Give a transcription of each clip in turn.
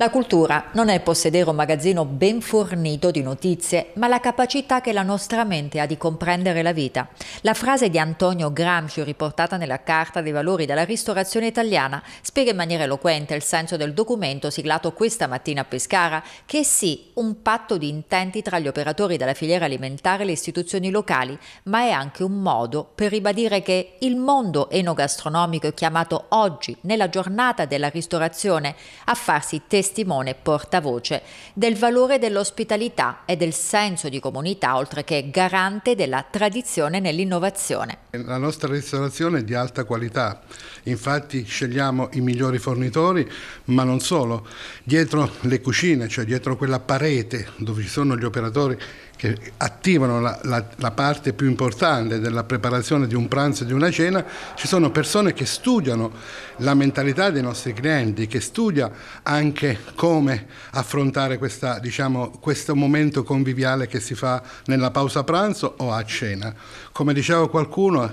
La cultura non è possedere un magazzino ben fornito di notizie, ma la capacità che la nostra mente ha di comprendere la vita. La frase di Antonio Gramsci, riportata nella Carta dei Valori della Ristorazione Italiana, spiega in maniera eloquente il senso del documento siglato questa mattina a Pescara, che è sì un patto di intenti tra gli operatori della filiera alimentare e le istituzioni locali, ma è anche un modo per ribadire che il mondo enogastronomico è chiamato oggi, nella giornata della ristorazione, a farsi testa testimone portavoce del valore dell'ospitalità e del senso di comunità, oltre che garante della tradizione nell'innovazione. La nostra ristorazione è di alta qualità, infatti scegliamo i migliori fornitori, ma non solo. Dietro le cucine, cioè dietro quella parete dove ci sono gli operatori che attivano la, la, la, parte più importante della preparazione di un pranzo e di una cena, ci sono persone che studiano la mentalità dei nostri clienti, che studia anche come affrontare questa, diciamo, questo momento conviviale che si fa nella pausa pranzo o a cena. Come diceva qualcuno,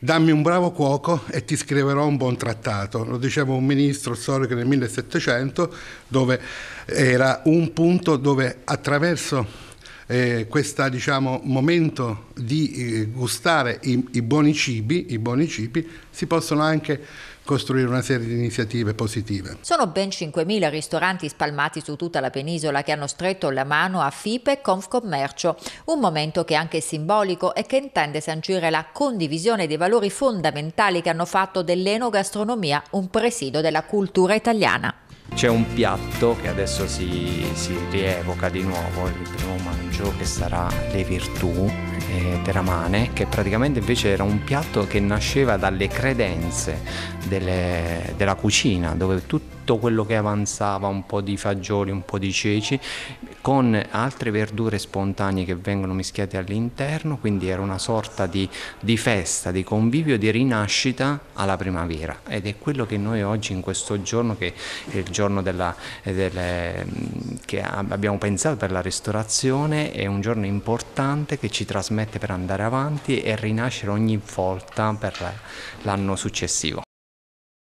dammi un bravo cuoco e ti scriverò un buon trattato. Lo diceva un ministro storico nel 1700, dove era un punto dove attraverso eh, questo diciamo, momento di eh, gustare i, i, buoni cibi, i buoni cibi, si possono anche costruire una serie di iniziative positive. Sono ben 5.000 ristoranti spalmati su tutta la penisola che hanno stretto la mano a FIPE e Confcommercio, un momento che è anche simbolico e che intende sancire la condivisione dei valori fondamentali che hanno fatto dell'enogastronomia un presidio della cultura italiana. C'è un piatto che adesso si, si rievoca di nuovo, il primo mangio, che sarà Le Virtù eh, Teramane, che praticamente invece era un piatto che nasceva dalle credenze delle, della cucina, dove tutto quello che avanzava, un po' di fagioli, un po' di ceci, con altre verdure spontanee che vengono mischiate all'interno, quindi era una sorta di, di festa, di convivio, di rinascita alla primavera ed è quello che noi oggi in questo giorno che è il giorno della, eh, delle, mm, che abbiamo pensato per la ristorazione, è un giorno importante che ci trasmette per andare avanti e rinascere ogni volta per l'anno successivo.